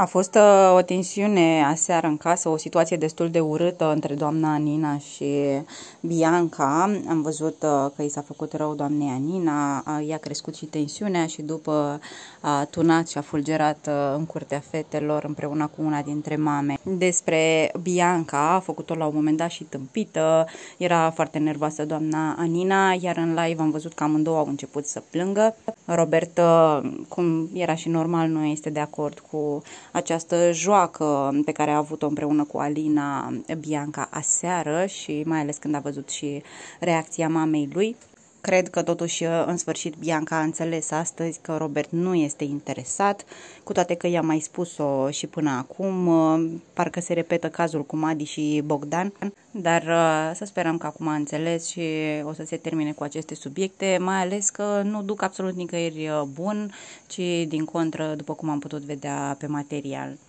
A fost uh, o tensiune aseară în casă, o situație destul de urâtă între doamna Anina și Bianca. Am văzut uh, că i s-a făcut rău doamnei Anina, i-a crescut și tensiunea și după a tunat și a fulgerat uh, în curtea fetelor împreună cu una dintre mame. Despre Bianca, a făcut-o la un moment dat și tâmpită, era foarte nervoasă doamna Anina, iar în live am văzut că amândouă au început să plângă. Robert, cum era și normal, nu este de acord cu această joacă pe care a avut-o împreună cu Alina Bianca aseară și mai ales când a văzut și reacția mamei lui. Cred că totuși uh, în sfârșit Bianca a înțeles astăzi că Robert nu este interesat, cu toate că i-a mai spus-o și până acum, uh, parcă se repetă cazul cu Madi și Bogdan, dar uh, să sperăm că acum a înțeles și o să se termine cu aceste subiecte, mai ales că nu duc absolut nicăieri bun, ci din contră, după cum am putut vedea pe material.